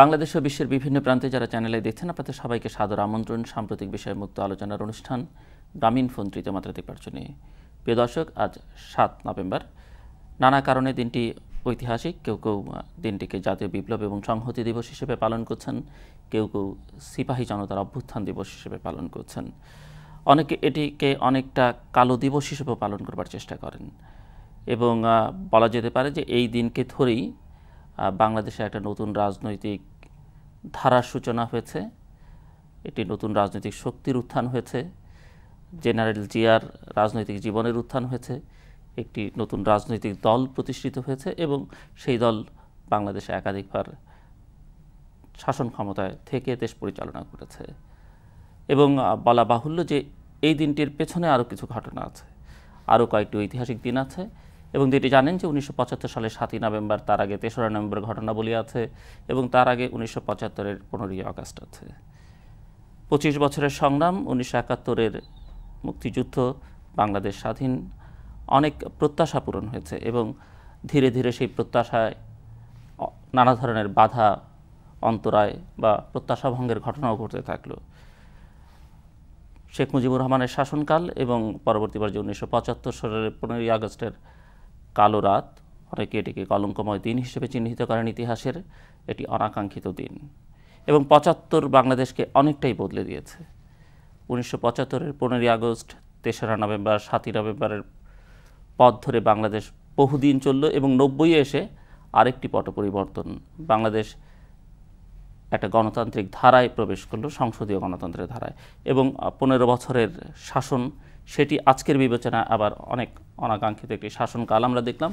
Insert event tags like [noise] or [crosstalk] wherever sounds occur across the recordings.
বাংলাদেশ ও বিশ্বের বিভিন্ন প্রান্তে যারা চ্যানেলে দেখছেন আপনাদের সবাইকে সাদর আমন্ত্রণ সাম্প্রতিক বিষয়ে মুক্ত আলোচনার অনুষ্ঠান গ্রামীণ ফোন তৃতীয় মাত্রাতিক পার্চনে প্রিয় দর্শক আজ সাত নভেম্বর নানা কারণে দিনটি ঐতিহাসিক কেউ কেউ দিনটিকে জাতীয় বিপ্লব এবং সংহতি দিবস হিসেবে পালন করছেন কেউ কেউ সিপাহী জনতার অভ্যুত্থান দিবস হিসেবে পালন করছেন অনেকে এটিকে অনেকটা কালো দিবস হিসেবেও পালন করবার চেষ্টা করেন এবং বলা যেতে পারে যে এই দিনকে ধরেই বাংলাদেশে একটা নতুন রাজনৈতিক ধারার সূচনা হয়েছে এটি নতুন রাজনৈতিক শক্তির উত্থান হয়েছে জেনারেল জিয়ার রাজনৈতিক জীবনের উত্থান হয়েছে একটি নতুন রাজনৈতিক দল প্রতিষ্ঠিত হয়েছে এবং সেই দল বাংলাদেশে একাধিকবার শাসন ক্ষমতায় থেকে দেশ পরিচালনা করেছে এবং বলা বাহুল্য যে এই দিনটির পেছনে আরও কিছু ঘটনা আছে আরও কয়েকটি ঐতিহাসিক দিন আছে এবং যেটি জানেন যে উনিশশো সালে সাতই নভেম্বর তার আগে তেসরা নভেম্বর বলি আছে এবং তার আগে উনিশশো পঁচাত্তরের পনেরোই আগস্ট আছে পঁচিশ বছরের সংগ্রাম উনিশশো একাত্তরের মুক্তিযুদ্ধ বাংলাদেশ স্বাধীন অনেক প্রত্যাশা পূরণ হয়েছে এবং ধীরে ধীরে সেই প্রত্যাশায় নানা ধরনের বাধা অন্তরায় বা প্রত্যাশা ভঙ্গের ঘটনাও ঘটতে থাকল শেখ মুজিবুর রহমানের শাসনকাল এবং পরবর্তীবার যে উনিশশো পঁচাত্তর সালের পনেরোই আগস্টের কালো রাত অনেকে এটিকে কলঙ্কময় দিন হিসেবে চিহ্নিত করেন ইতিহাসের এটি অনাকাঙ্ক্ষিত দিন এবং পঁচাত্তর বাংলাদেশকে অনেকটাই বদলে দিয়েছে উনিশশো পঁচাত্তরের পনেরোই আগস্ট তেসরা নভেম্বর সাতই নভেম্বরের পথ ধরে বাংলাদেশ বহুদিন চলল এবং নব্বই এসে আরেকটি পট পরিবর্তন বাংলাদেশ একটা গণতান্ত্রিক ধারায় প্রবেশ করলো সংসদীয় গণতন্ত্রের ধারায় এবং পনেরো বছরের শাসন সেটি আজকের বিবেচনায় আবার অনেক অনাকাঙ্ক্ষিত একটি শাসনকাল আমরা দেখলাম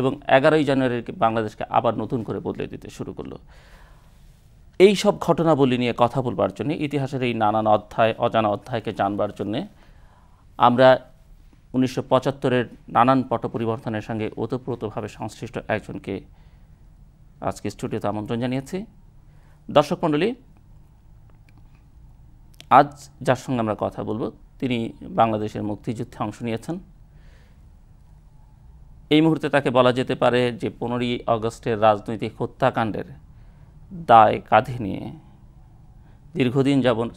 এবং এগারোই জানুয়ারির বাংলাদেশকে আবার নতুন করে বদলে দিতে শুরু করলো এই সব ঘটনাবলি নিয়ে কথা বলবার জন্য ইতিহাসের এই নানান অধ্যায় অজানা অধ্যায়কে জানবার জন্যে আমরা উনিশশো পঁচাত্তরের নানান পট পরিবর্তনের সঙ্গে ওতপ্রোতভাবে সংশ্লিষ্ট একজনকে আজকে স্টুডিওতে আমন্ত্রণ জানিয়েছি দর্শক মণ্ডলী আজ যার সঙ্গে আমরা কথা বলবো তিনি বাংলাদেশের মুক্তিযুদ্ধে অংশ নিয়েছেন এই মুহূর্তে তাকে বলা যেতে পারে যে পনেরোই আগস্টের রাজনৈতিক হত্যাকাণ্ডের দায় কাঁধে নিয়ে দীর্ঘদিন যাবন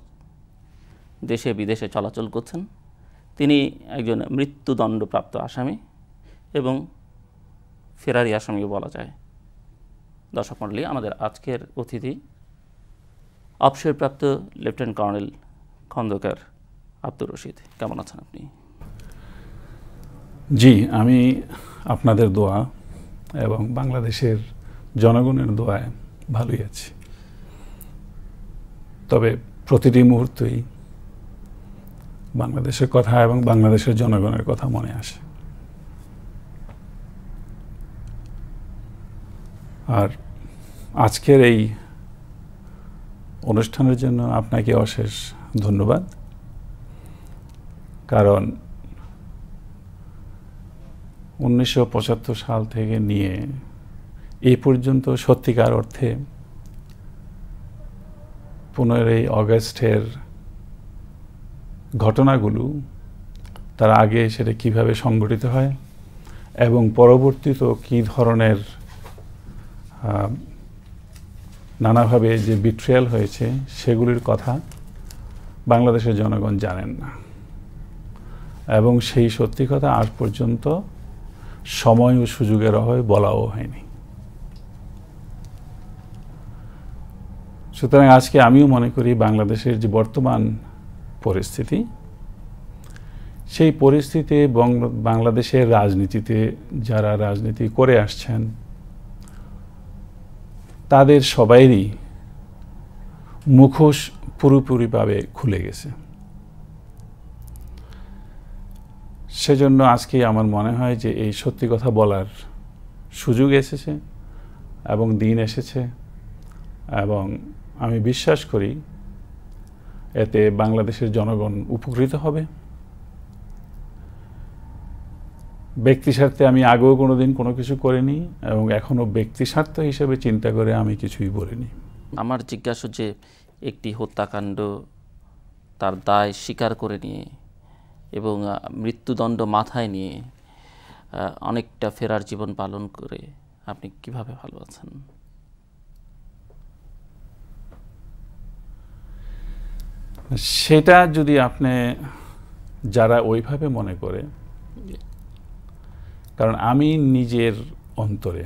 দেশে বিদেশে চলাচল করছেন তিনি একজন মৃত্যুদণ্ডপ্রাপ্ত আসামি এবং ফেরারি আসামিও বলা যায় দর্শক মণ্ডলী আমাদের আজকের অতিথি অবসরপ্রাপ্ত লেফটেন্যান্ট কর্নেল খন্দকার আব্দুর রশিদ কেমন আছেন আপনি জি আমি আপনাদের দোয়া এবং বাংলাদেশের জনগণের দোয়ায় ভালোই আছি তবে প্রতিটি মুহূর্তেই বাংলাদেশের কথা এবং বাংলাদেশের জনগণের কথা মনে আসে আর আজকের এই অনুষ্ঠানের জন্য আপনাকে অশেষ ধন্যবাদ কারণ উনিশশো সাল থেকে নিয়ে এ পর্যন্ত সত্যিকার অর্থে পনেরোই অগস্টের ঘটনাগুলো তার আগে সেটা কিভাবে সংগঠিত হয় এবং পরবর্তীত কি ধরনের নানাভাবে যে বিট্রিয়াল হয়েছে সেগুলির কথা বাংলাদেশের জনগণ জানেন না এবং সেই সত্যি কথা আজ পর্যন্ত সময় ও সুযোগের অভাবে বলাও হয়নি সুতরাং আজকে আমিও মনে করি বাংলাদেশের যে বর্তমান পরিস্থিতি সেই পরিস্থিতিতে বাংলাদেশের রাজনীতিতে যারা রাজনীতি করে আসছেন তাদের সবাইরই মুখোশ পুরোপুরিভাবে খুলে গেছে সেজন্য আজকে আমার মনে হয় যে এই সত্যি কথা বলার সুযোগ এসেছে এবং দিন এসেছে এবং আমি বিশ্বাস করি এতে বাংলাদেশের জনগণ উপকৃত হবে ব্যক্তি স্বার্থে আমি আগেও কোনো দিন কোনো কিছু করিনি এবং এখনও ব্যক্তি স্বার্থ হিসেবে চিন্তা করে আমি কিছুই বলিনি আমার জিজ্ঞাসা যে একটি হত্যাকাণ্ড তার দায় স্বীকার করে নিয়ে এবং মৃত্যুদণ্ড মাথায় নিয়ে অনেকটা ফেরার জীবন পালন করে আপনি কিভাবে ভালো আছেন সেটা যদি আপনি যারা ওইভাবে মনে করে কারণ আমি নিজের অন্তরে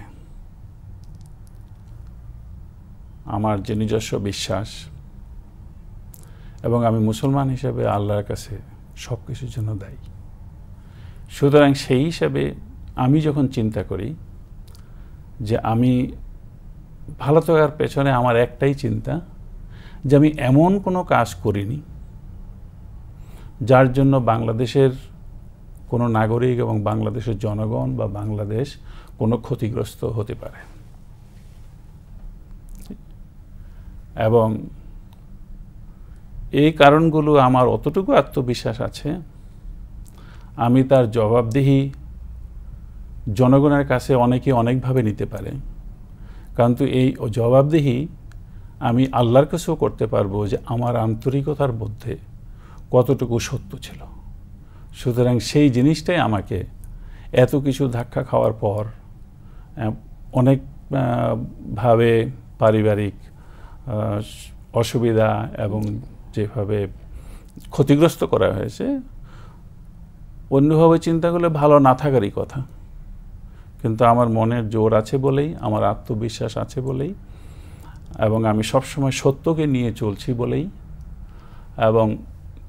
আমার যে নিজস্ব বিশ্বাস এবং আমি মুসলমান হিসাবে আল্লাহর কাছে সব কিছুর জন্য দায়ী সুতরাং সেই হিসাবে আমি যখন চিন্তা করি যে আমি ভালো থাকার পেছনে আমার একটাই চিন্তা যে আমি এমন কোনো কাজ করিনি যার জন্য বাংলাদেশের কোনো নাগরিক এবং বাংলাদেশের জনগণ বা বাংলাদেশ কোনো ক্ষতিগ্রস্ত হতে পারে এবং এই কারণগুলো আমার অতটুকু আত্মবিশ্বাস আছে আমি তার জবাবদিহি জনগণের কাছে অনেকে অনেকভাবে নিতে পারে কারণ এই জবাবদিহি আমি আল্লাহর কাছেও করতে পারবো যে আমার আন্তরিকতার মধ্যে কতটুকু সত্য ছিল সুতরাং সেই জিনিসটাই আমাকে এত কিছু ধাক্কা খাওয়ার পর অনেক ভাবে পারিবারিক অসুবিধা এবং যেভাবে ক্ষতিগ্রস্ত করা হয়েছে অন্যভাবে চিন্তা করলে ভালো না থাকারই কথা কিন্তু আমার মনের জোর আছে বলেই আমার আত্মবিশ্বাস আছে বলেই এবং আমি সবসময় সত্যকে নিয়ে চলছি বলেই এবং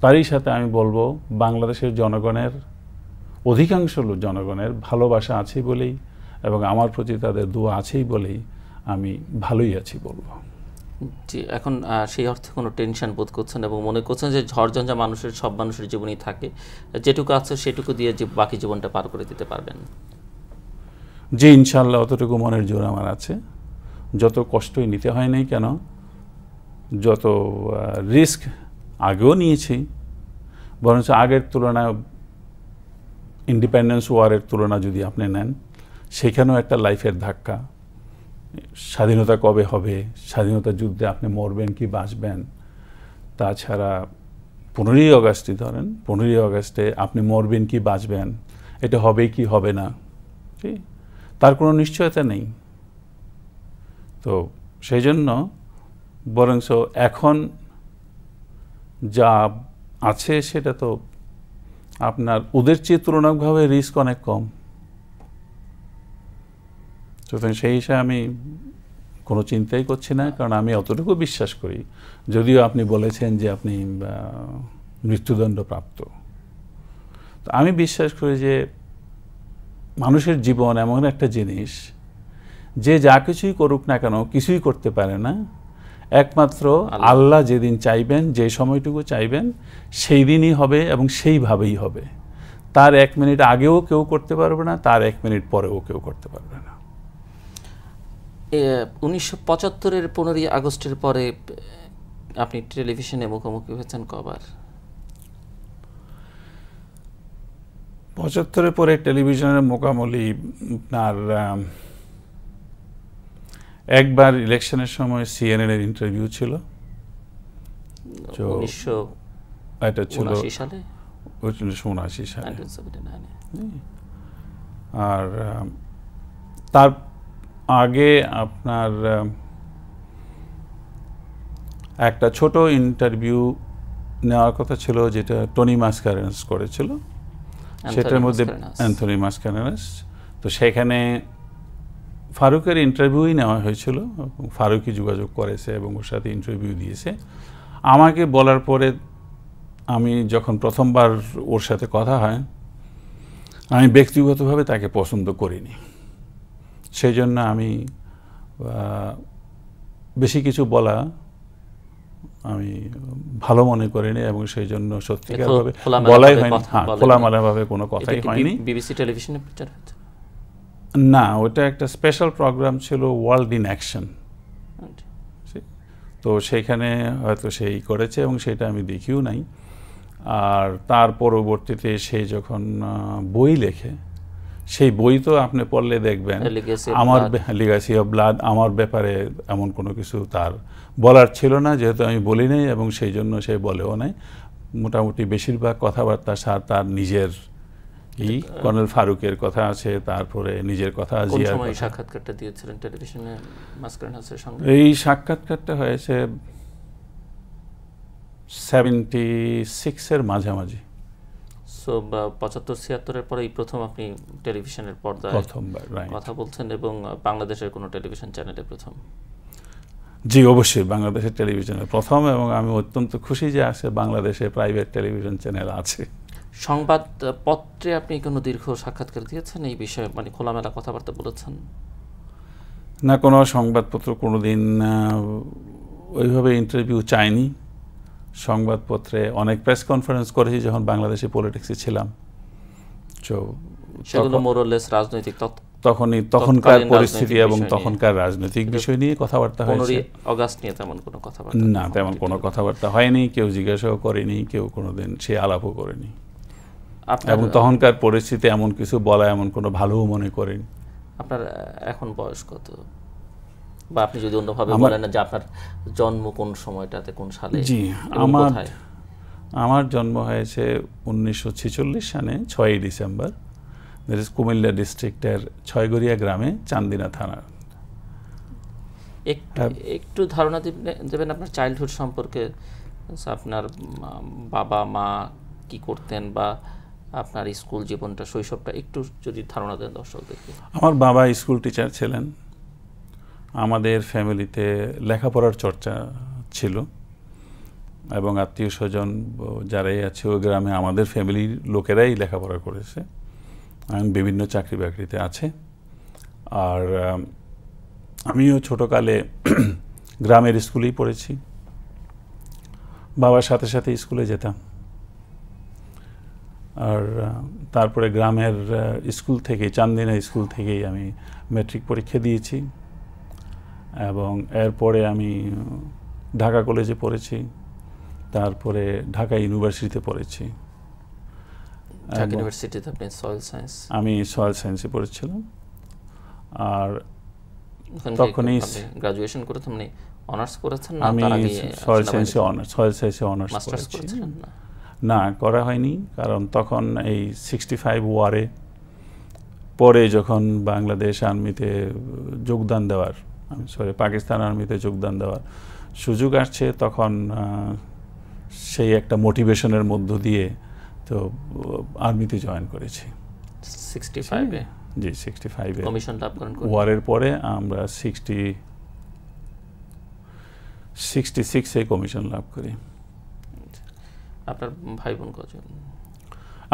তারই সাথে আমি বলবো বাংলাদেশের জনগণের অধিকাংশ জনগণের ভালোবাসা আছে বলেই এবং আমার প্রতি তাদের দোয়া আছেই বলেই আমি ভালোই আছি বলবো জি এখন সেই অর্থে কোনো টেনশন বোধ করছেন এবং মনে করছেন যে ঝড়ঝঞ্ঝা মানুষের সব মানুষের জীবনই থাকে যেটুকু আছে সেটুকু দিয়ে যে বাকি জীবনটা পার করে দিতে পারবেন জি ইনশাল্লাহ অতটুকু মনের জোর আমার আছে যত কষ্টই নিতে হয় নাই কেন যত রিস্ক আগেও নিয়েছি বরঞ্চ আগের তুলনায় ইন্ডিপেন্ডেন্স ওয়ারের তুলনা যদি আপনি নেন সেখানেও একটা লাইফের ধাক্কা স্বাধীনতা কবে হবে স্বাধীনতা যুদ্ধে আপনি মরবেন কি বাঁচবেন তাছাড়া পনেরোই অগাস্টই ধরেন পনেরোই অগাস্টে আপনি মরবেন কি বাঁচবেন এটা হবে কি হবে না তার কোনো নিশ্চয়তা নেই তো সেই জন্য বরংস এখন যা আছে সেটা তো আপনার ওদের চেয়ে তুলনামূলকভাবে রিস্ক অনেক কম সুতরাং সেই হিসাবে আমি কোনো চিন্তাই করছি না কারণ আমি অতটুকু বিশ্বাস করি যদিও আপনি বলেছেন যে আপনি মৃত্যুদণ্ড প্রাপ্ত তো আমি বিশ্বাস করি যে মানুষের জীবন এমন একটা জিনিস যে যা কিছুই করুক না কেন কিছুই করতে পারে না একমাত্র আল্লাহ যেদিন চাইবেন যে সময়টুকু চাইবেন সেই দিনই হবে এবং সেইভাবেই হবে তার এক মিনিট আগেও কেউ করতে পারবে না তার এক মিনিট পরেও কেউ করতে পারবে না উনিশশো পঁচাত্তরের পনেরোই আগস্টের পরে আপনি টেলিভিশনে মুখোমুখি হয়েছেন কবার পঁচাত্তরের পরে টেলিভিশনের মোকামলি আপনার একবার ইলেকশনের সময় সিএনএন এর ইন্টারভিউ ছিল এটা ছিল সালে আর তার আগে আপনার একটা ছোট ইন্টারভিউ নেওয়ার কথা ছিল যেটা টনি মাসকারেন্স করেছিল সেটার মধ্যে অ্যান্থনি মাসকারেন্স তো সেখানে ফারুকের ইন্টারভিউই নেওয়া হয়েছিল ফারুকই যোগাযোগ করেছে এবং ওর সাথে ইন্টারভিউ দিয়েছে আমাকে বলার পরে আমি যখন প্রথমবার ওর সাথে কথা হয় আমি ব্যক্তিগতভাবে তাকে পছন্দ করিনি সেই জন্য আমি বেশি কিছু বলা আমি ভালো মনে করিনি এবং সেই জন্য সত্যিকারভাবে বলাই হয়নি হ্যাঁ খোলামেলাভাবে কোনো কথাই হয়নি বিবিসি টেলিভিশনে প্রচার হয়েছে না ওটা একটা স্পেশাল প্রোগ্রাম ছিল ওয়ার্ল্ড ইন অ্যাকশন তো সেইখানে হয়তো সেই করেছে এবং সেটা আমি দেখিও নাই আর তার পরবর্তীতে সে যখন বই লেখে সেই বই তো আপনি পড়লে দেখবেন আমার লিগাসি অফ ব্লাড আমার ব্যাপারে এমন কোনো কিছু তার বলার ছিল না যেহেতু আমি বলি নাই এবং সেই জন্য সে বলেও নাই মোটামুটি বেশিরভাগ কথাবার্তা সার তার নিজের কর্নেল ফারুকের কথা আছে তারপরে নিজের কথা জিয়ার সাক্ষাৎকারটা দিয়েছিলেন টেলিভিশনে হাসের সঙ্গে এই সাক্ষাৎকারটা হয়েছে সেভেন্টি সিক্সের মাঝামাঝি সো পঁচাত্তর ছিয়াত্তরের পরে এই প্রথম আপনি টেলিভিশনের পর্দায় কথা বলছেন এবং বাংলাদেশের কোনো টেলিভিশন চ্যানেলে প্রথম জি অবশ্যই বাংলাদেশের টেলিভিশনে প্রথম এবং আমি অত্যন্ত খুশি যে আছে বাংলাদেশে প্রাইভেট টেলিভিশন চ্যানেল আছে সংবাদপত্রে আপনি কোনো দীর্ঘ সাক্ষাৎকার দিয়েছেন এই বিষয়ে মানে খোলামেলা কথাবার্তা বলেছেন না কোনো সংবাদপত্র কোনো দিন ওইভাবে ইন্টারভিউ চায়নি সংবাদপত্রে অনেক প্রেস কনফারেন্স করেছি যখন বাংলাদেশে পলিটিক্সে ছিলাম তো সেগুলো মোরলেস রাজনৈতিক তখনই তখনকার পরিস্থিতি এবং তখনকার রাজনৈতিক বিষয় নিয়ে কথাবার্তা হয়েছে অগাস্ট তেমন কোনো কথাবার্তা না তেমন কোনো কথাবার্তা হয়নি কেউ জিজ্ঞাসাও করেনি কেউ কোনোদিন সে আলাপও করেনি এবং তখনকার পরিস্থিতি এমন কিছু বলা এমন কোনো ভালোও মনে করেন আপনার এখন বয়স কত বা আপনি যদি অন্যভাবে বলেন যে আপনার জন্ম কোন সময়টাতে কোন সালে জি আমার আমার জন্ম হয়েছে উনিশশো সালে ছয়ই ডিসেম্বর দ্যাট ইস কুমিল্লা ডিস্ট্রিক্টের ছয়গড়িয়া গ্রামে চান্দিনা থানার হ্যাঁ। একটু ধারণা দেবেন আপনার চাইল্ডহুড সম্পর্কে আপনার বাবা মা কি করতেন বা আপনার স্কুল জীবনটা শৈশবটা একটু যদি ধারণা দেন দর্শকদের আমার বাবা স্কুল টিচার ছিলেন আমাদের ফ্যামিলিতে লেখাপড়ার চর্চা ছিল এবং আত্মীয় স্বজন যারাই আছে ওই গ্রামে আমাদের ফ্যামিলির লোকেরাই লেখাপড়া করেছে বিভিন্ন চাকরি বাকরিতে আছে আর আমিও ছোটোকালে [clears throat] গ্রামের স্কুলেই পড়েছি বাবার সাথে সাথে স্কুলে যেতাম আর তারপরে গ্রামের স্কুল থেকে চান্দিনা স্কুল থেকেই আমি ম্যাট্রিক পরীক্ষা দিয়েছি এবং এরপরে আমি ঢাকা কলেজে পড়েছি তারপরে ঢাকা ইউনিভার্সিটিতে পড়েছি সয়েল সায়েন্স আমি সয়েল সায়েন্সে পড়েছিলাম আর তখনই গ্রাজুয়েশন করে অনার্স করেছেন আমি সয়েল সায়েন্সে অনার্স সয়েল সায়েন্সে অনার্স করেছিলাম না না করা হয়নি কারণ তখন এই সিক্সটি ফাইভ ওয়ারে পরে যখন বাংলাদেশ আর্মিতে যোগদান দেওয়ার আমি সরি পাকিস্তান আর্মিতে যোগদান দেওয়ার সুযোগ আসছে তখন সেই একটা মোটিভেশনের মধ্য দিয়ে তো আর্মিতে জয়েন করেছি সিক্সটি ফাইভে জি সিক্সটি ফাইভে কমিশন লাভ করেন ওয়ারের পরে আমরা সিক্সটি সিক্সটি সিক্সে কমিশন লাভ করি আপনার ভাই বোন কজন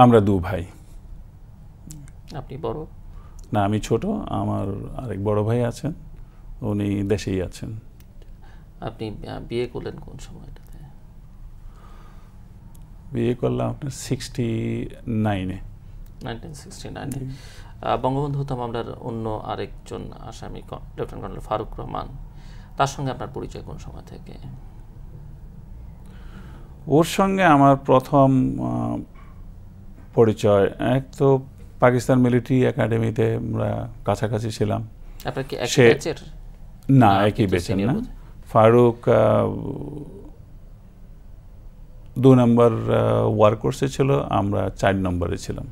আমরা দু ভাই আপনি বড় না আমি ছোট আমার আরেক বড় ভাই আছেন উনি দেশেই আছেন আপনি বিয়ে করলেন কোন সময়টাতে বিয়ে করলাম আপনার সিক্সটি নাইনে বঙ্গবন্ধু হতাম মামলার অন্য আরেকজন আসামি লেফটেন্যান্ট কর্নেল ফারুক রহমান তার সঙ্গে আপনার পরিচয় কোন সময় থেকে ওর সঙ্গে আমার প্রথম পরিচয় এক তো পাকিস্তান মিলিটারি একাডেমিতে আমরা কাছাকাছি ছিলাম সে না একই বেচেন না ফারুক দু নম্বর ওয়ার কোর্সে ছিল আমরা চার নম্বরে ছিলাম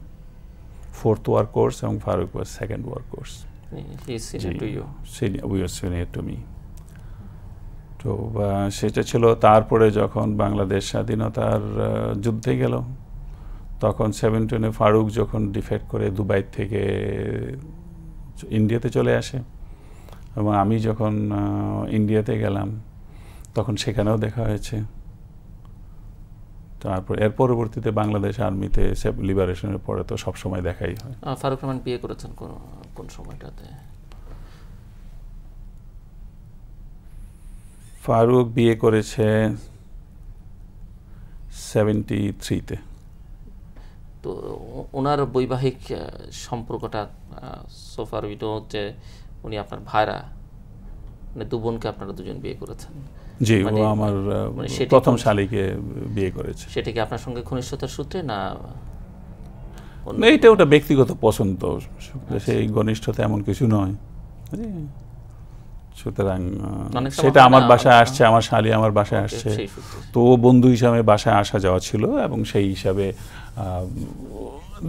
ফোর্থ ওয়ার কোর্স এবং Faruk war second war course we are senior to me তো সেটা ছিল তারপরে যখন বাংলাদেশ স্বাধীনতার যুদ্ধে গেল তখন সেভেন্টিনে ফারুক যখন ডিফেক্ট করে দুবাই থেকে ইন্ডিয়াতে চলে আসে এবং আমি যখন ইন্ডিয়াতে গেলাম তখন সেখানেও দেখা হয়েছে তারপর এর পরবর্তীতে বাংলাদেশ আর্মিতে লিবারেশনের পরে তো সবসময় দেখাই হয় ফারুক রহমান বিয়ে করেছেন কোন সময়টাতে ফারুক বিয়ে করেছে সেভেন্টি থ্রিতে তো ওনার বৈবাহিক সম্পর্কটা সোফার ভিডিও যে উনি আপনার ভাইরা মানে দু বোনকে আপনারা দুজন বিয়ে করেছেন জি ও মানে আমার মানে প্রথম শালিকে বিয়ে করেছে সেটা কি আপনার সঙ্গে ঘনিষ্ঠতার সূত্রে না এটা ওটা ব্যক্তিগত পছন্দ আচ্ছা। সেই ঘনিষ্ঠতা এমন কিছু নয় হ্যাঁ। সুতরাং সেটা আমার বাসায় আসছে আমার শালি আমার বাসায় আসছে তো বন্ধু হিসাবে বাসায় আসা যাওয়া ছিল এবং সেই হিসাবে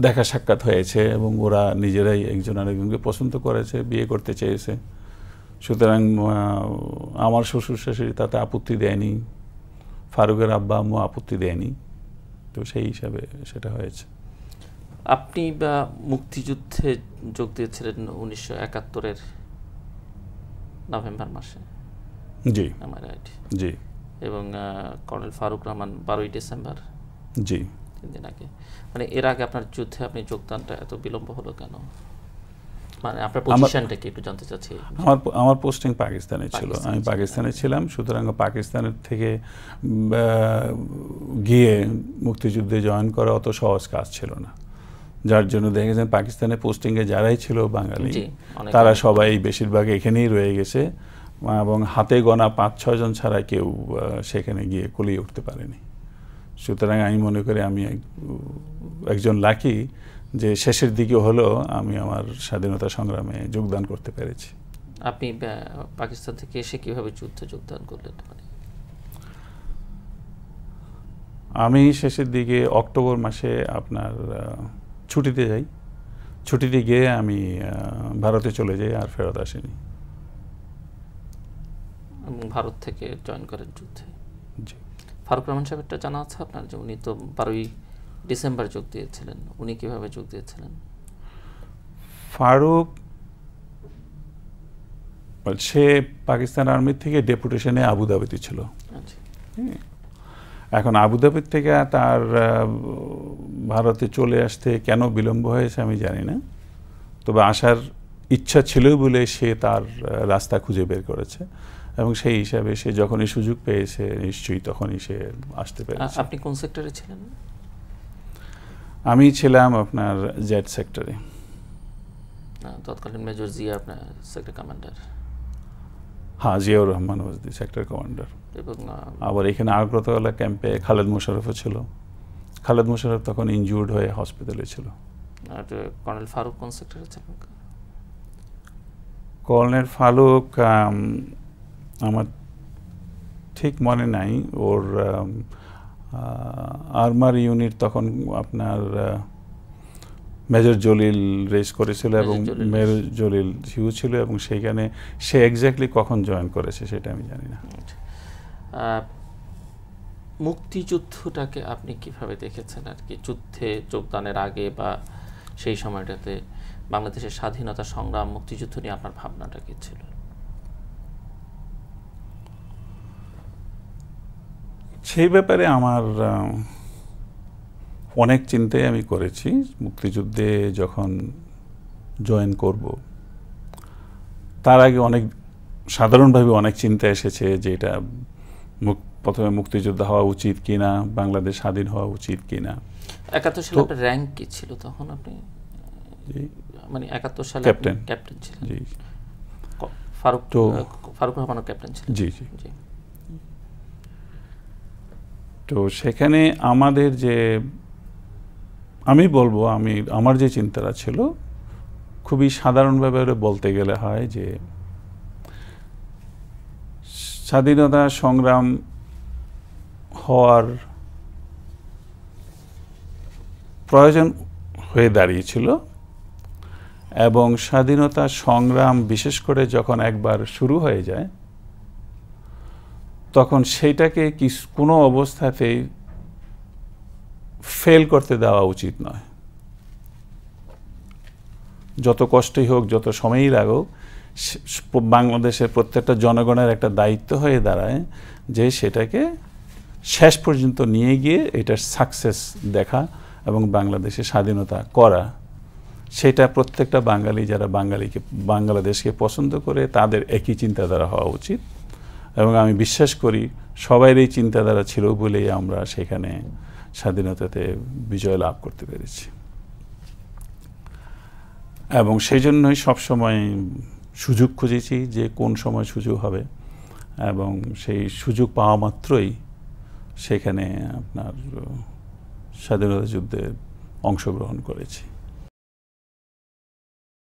দেখা সাক্ষাৎ হয়েছে এবং ওরা নিজেরাই একজন আরেকজনকে পছন্দ করেছে বিয়ে করতে চেয়েছে সুতরাং আমার শ্বশুর শাশুড়ি তাতে আপত্তি দেয়নি ফারুকের আব্বা আম্মু আপত্তি দেয়নি তো সেই হিসাবে সেটা হয়েছে আপনি বা মুক্তিযুদ্ধে যোগ দিয়েছিলেন উনিশশো একাত্তরের নভেম্বর মাসে জি আমার রাইট জি এবং কর্নেল ফারুক রহমান বারোই ডিসেম্বর জি তিন দিন আগে মানে এর আগে আপনার যুদ্ধে আপনি যোগদানটা এত বিলম্ব হলো কেন মানে আপনার পজিশনটা কি একটু জানতে চাচ্ছি আমার আমার পোস্টিং পাকিস্তানে ছিল আমি পাকিস্তানে ছিলাম সুতরাং পাকিস্তানের থেকে গিয়ে মুক্তিযুদ্ধে জয়েন করা অত সহজ কাজ ছিল না যার জন্য দেখা গেছেন পাকিস্তানে পোস্টিংয়ে যারাই ছিল বাঙালি তারা সবাই বেশিরভাগ এখানেই রয়ে গেছে এবং হাতে গোনা পাঁচ ছজন ছাড়া কেউ সেখানে গিয়ে কলিয়ে উঠতে পারেনি সুতরাং আমি মনে করি আমি একজন লাকি যে শেষের দিকে হলো আমি আমার স্বাধীনতা সংগ্রামে যোগদান করতে পেরেছি আপনি পাকিস্তান থেকে এসে কিভাবে যুদ্ধ যোগদান করলেন আমি শেষের দিকে অক্টোবর মাসে আপনার ছুটিতে যাই ছুটিতে গিয়ে আমি ভারতে চলে যাই আর ফেরত আসিনি ভারত থেকে জয়েন করেন যুদ্ধে ফারুক রহমান সাহেব একটা জানা আছে আপনার যে উনি তো বারোই ডিসেম্বর যোগ দিয়েছিলেন উনি কিভাবে যোগ দিয়েছিলেন ফারুক সে পাকিস্তান আর্মির থেকে ডেপুটেশনে আবুধাবিতে ছিল আচ্ছা। এখন আবুধাবির থেকে তার ভারতে চলে আসতে কেন বিলম্ব হয়েছে আমি জানি না তবে আসার ইচ্ছা ছিল বলে সে তার রাস্তা খুঁজে বের করেছে এবং সেই হিসাবে সে যখনই সুযোগ পেয়েছে নিশ্চয়ই তখনই সে আসতে পেরেছে আপনি কোন সেক্টরে ছিলেন আমি ছিলাম আপনার জেড সেক্টরে তৎকালীন মেজর জিয়া আপনার সেক্টর কমান্ডার হ্যাঁ জিয়াউর রহমান ওয়াজদি সেক্টর কমান্ডার এবং আবার এখানে আগ্রতলা ক্যাম্পে খালেদ মোশারফও ছিল খালেদ মোশারফ তখন ইনজিউর্ড হয়ে হসপিটালে ছিল আর কর্নেল ফারুক কোন সেক্টরে ছিলেন কর্নেল ফারুক আমার ঠিক মনে নাই ওর আর্মার ইউনিট তখন আপনার মেজর জলিল রেস করেছিল এবং মেজর জলিল হিউ ছিল এবং সেইখানে সে এক্স্যাক্টলি কখন জয়েন করেছে সেটা আমি জানি না মুক্তিযুদ্ধটাকে আপনি কিভাবে দেখেছেন আর কি যুদ্ধে যোগদানের আগে বা সেই সময়টাতে বাংলাদেশের স্বাধীনতা সংগ্রাম মুক্তিযুদ্ধ নিয়ে আপনার ভাবনাটা কি ছিল সেই ব্যাপারে আমার অনেক চিন্তাই আমি করেছি মুক্তিযুদ্ধে যখন জয়েন করব তার আগে অনেক সাধারণভাবে অনেক চিন্তা এসেছে যে এটা প্রথমে মুক্তিযোদ্ধা হওয়া উচিত কিনা বাংলাদেশ স্বাধীন হওয়া উচিত কিনা একাত্তর সালে আপনার র্যাঙ্ক কি ছিল তখন আপনি মানে একাত্তর সালে ক্যাপ্টেন ক্যাপ্টেন ছিলেন জি ফারুক তো ফারুক রহমানও ক্যাপ্টেন ছিলেন জি জি জি তো সেখানে আমাদের যে আমি বলবো আমি আমার যে চিন্তাটা ছিল খুবই সাধারণভাবে বলতে গেলে হয় যে স্বাধীনতা সংগ্রাম হওয়ার প্রয়োজন হয়ে দাঁড়িয়েছিল এবং স্বাধীনতা সংগ্রাম বিশেষ করে যখন একবার শুরু হয়ে যায় তখন সেইটাকে কি কোনো অবস্থাতেই ফেল করতে দেওয়া উচিত নয় যত কষ্টই হোক যত সময়ই লাগুক বাংলাদেশের প্রত্যেকটা জনগণের একটা দায়িত্ব হয়ে দাঁড়ায় যে সেটাকে শেষ পর্যন্ত নিয়ে গিয়ে এটার সাকসেস দেখা এবং বাংলাদেশে স্বাধীনতা করা সেটা প্রত্যেকটা বাঙালি যারা বাঙালিকে বাংলাদেশকে পছন্দ করে তাদের একই চিন্তাধারা হওয়া উচিত এবং আমি বিশ্বাস করি সবাই এই চিন্তাধারা ছিল বলেই আমরা সেখানে স্বাধীনতাতে বিজয় লাভ করতে পেরেছি এবং সেই জন্যই সবসময় সুযোগ খুঁজেছি যে কোন সময় সুযোগ হবে এবং সেই সুযোগ পাওয়া মাত্রই সেখানে আপনার স্বাধীনতা যুদ্ধে অংশগ্রহণ করেছি